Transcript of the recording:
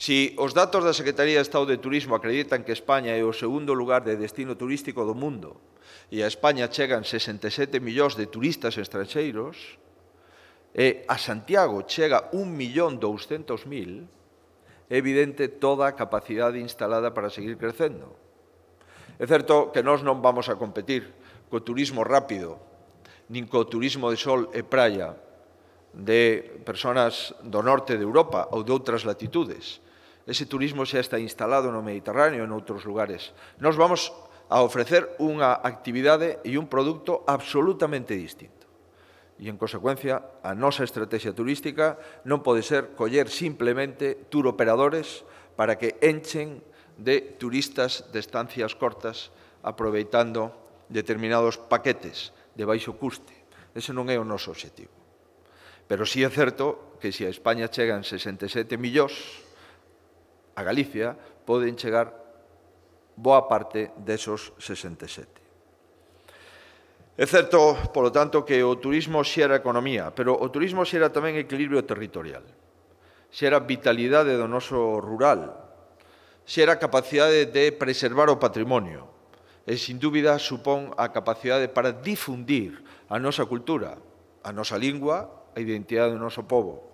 Si os datos da Secretaría de Estado de Turismo acreditan que España é o segundo lugar de destino turístico do mundo e a España chegan 67 millóns de turistas estranxeiros, e a Santiago chega 1.200.000, é evidente toda a capacidade instalada para seguir crecendo. É certo que nós non vamos a competir co turismo rápido, nin co turismo de sol e praia de personas do norte de Europa ou de outras latitudes Ese turismo xa está instalado no Mediterráneo e noutros lugares. Nos vamos a ofrecer unha actividade e un produto absolutamente distinto. E, en consecuencia, a nosa estrategia turística non pode ser coller simplemente tour operadores para que enchen de turistas de estancias cortas aproveitando determinados paquetes de baixo custe. Ese non é o noso objetivo. Pero sí é certo que se a España chegan 67 millóns, a Galicia poden chegar boa parte desos 67. É certo, polo tanto, que o turismo xera economía, pero o turismo xera tamén equilibrio territorial, xera vitalidade do noso rural, xera capacidade de preservar o patrimonio, e, sin dúbida, supón a capacidade para difundir a nosa cultura, a nosa lingua, a identidade do noso povo.